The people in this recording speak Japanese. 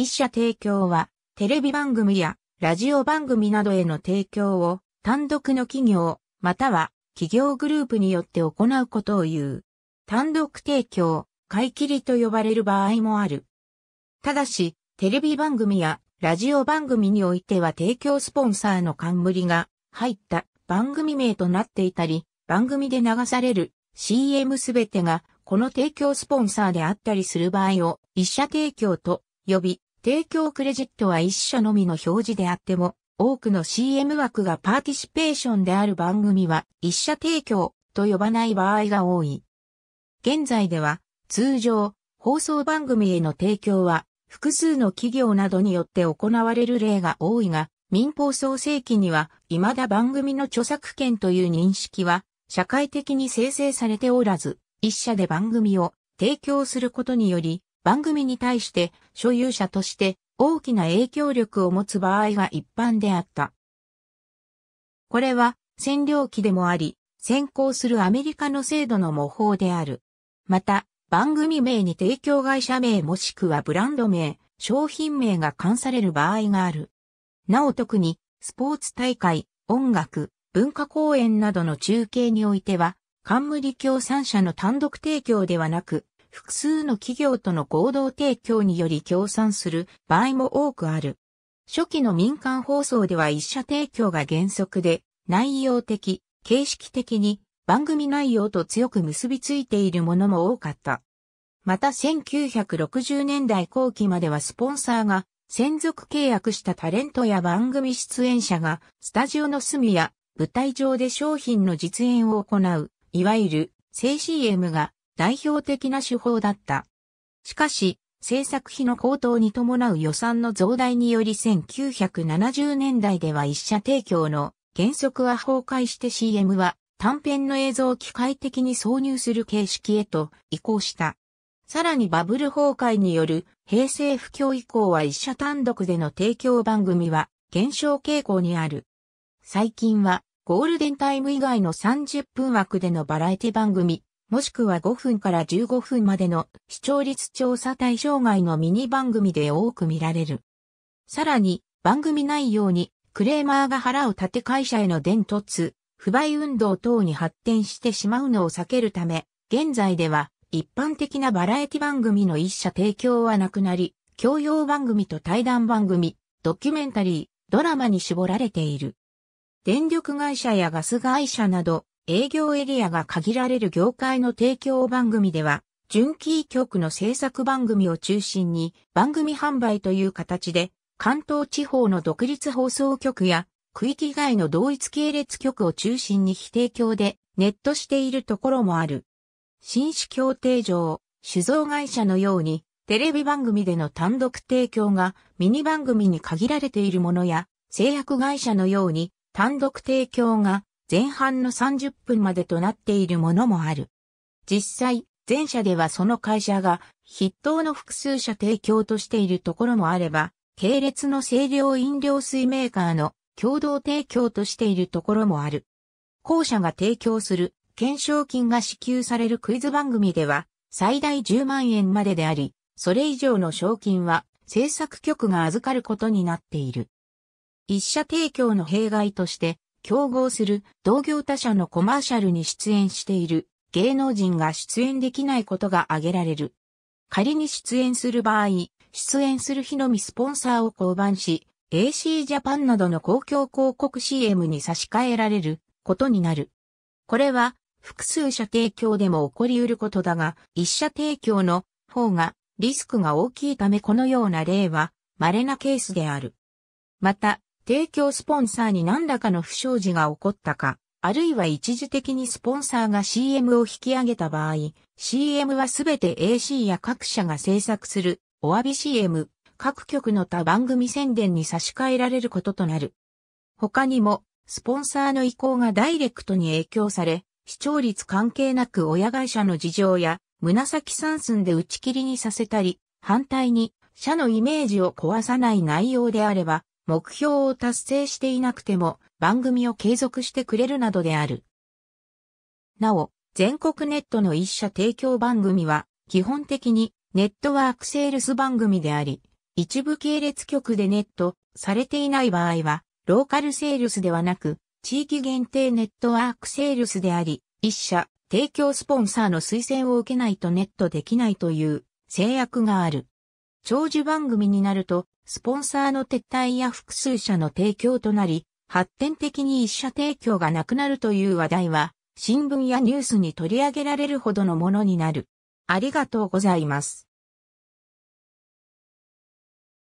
一社提供は、テレビ番組やラジオ番組などへの提供を単独の企業、または企業グループによって行うことを言う。単独提供、買い切りと呼ばれる場合もある。ただし、テレビ番組やラジオ番組においては提供スポンサーの冠が入った番組名となっていたり、番組で流される CM すべてがこの提供スポンサーであったりする場合を一社提供と呼び、提供クレジットは一社のみの表示であっても、多くの CM 枠がパーティシペーションである番組は一社提供と呼ばない場合が多い。現在では通常放送番組への提供は複数の企業などによって行われる例が多いが、民放創世期には未だ番組の著作権という認識は社会的に生成されておらず、一社で番組を提供することにより番組に対して所有者として大きな影響力を持つ場合が一般であった。これは占領期でもあり、先行するアメリカの制度の模倣である。また、番組名に提供会社名もしくはブランド名、商品名が冠される場合がある。なお特に、スポーツ大会、音楽、文化公演などの中継においては、冠協賛者の単独提供ではなく、複数の企業との合同提供により協賛する場合も多くある。初期の民間放送では一社提供が原則で、内容的、形式的に番組内容と強く結びついているものも多かった。また1960年代後期まではスポンサーが専属契約したタレントや番組出演者がスタジオの隅や舞台上で商品の実演を行う、いわゆる正 CM が代表的な手法だった。しかし、制作費の高騰に伴う予算の増大により1970年代では一社提供の原則は崩壊して CM は短編の映像を機械的に挿入する形式へと移行した。さらにバブル崩壊による平成不況以降は一社単独での提供番組は減少傾向にある。最近はゴールデンタイム以外の30分枠でのバラエティ番組、もしくは5分から15分までの視聴率調査対象外のミニ番組で多く見られる。さらに、番組内容にクレーマーが腹を立て会社への伝突、不買運動等に発展してしまうのを避けるため、現在では一般的なバラエティ番組の一社提供はなくなり、教養番組と対談番組、ドキュメンタリー、ドラマに絞られている。電力会社やガス会社など、営業エリアが限られる業界の提供番組では、純キー局の制作番組を中心に番組販売という形で、関東地方の独立放送局や区域外の同一系列局を中心に非提供でネットしているところもある。新種協定上、酒造会社のようにテレビ番組での単独提供がミニ番組に限られているものや製薬会社のように単独提供が前半の30分までとなっているものもある。実際、前者ではその会社が筆頭の複数社提供としているところもあれば、系列の清涼飲料水メーカーの共同提供としているところもある。後者が提供する検証金が支給されるクイズ番組では最大10万円までであり、それ以上の賞金は制作局が預かることになっている。一社提供の弊害として競合する同業他社のコマーシャルに出演している芸能人が出演できないことが挙げられる。仮に出演する場合、出演する日のみスポンサーを降板し、AC ジャパンなどの公共広告 CM に差し替えられることになる。これは複数社提供でも起こり得ることだが、一社提供の方がリスクが大きいためこのような例は稀なケースである。また、提供スポンサーに何らかの不祥事が起こったか、あるいは一時的にスポンサーが CM を引き上げた場合、CM はすべて AC や各社が制作する、お詫び CM、各局の他番組宣伝に差し替えられることとなる。他にも、スポンサーの意向がダイレクトに影響され、視聴率関係なく親会社の事情や、紫三寸で打ち切りにさせたり、反対に、社のイメージを壊さない内容であれば、目標を達成していなくても番組を継続してくれるなどである。なお、全国ネットの一社提供番組は基本的にネットワークセールス番組であり、一部系列局でネットされていない場合は、ローカルセールスではなく、地域限定ネットワークセールスであり、一社提供スポンサーの推薦を受けないとネットできないという制約がある。長寿番組になると、スポンサーの撤退や複数社の提供となり、発展的に一社提供がなくなるという話題は、新聞やニュースに取り上げられるほどのものになる。ありがとうございます。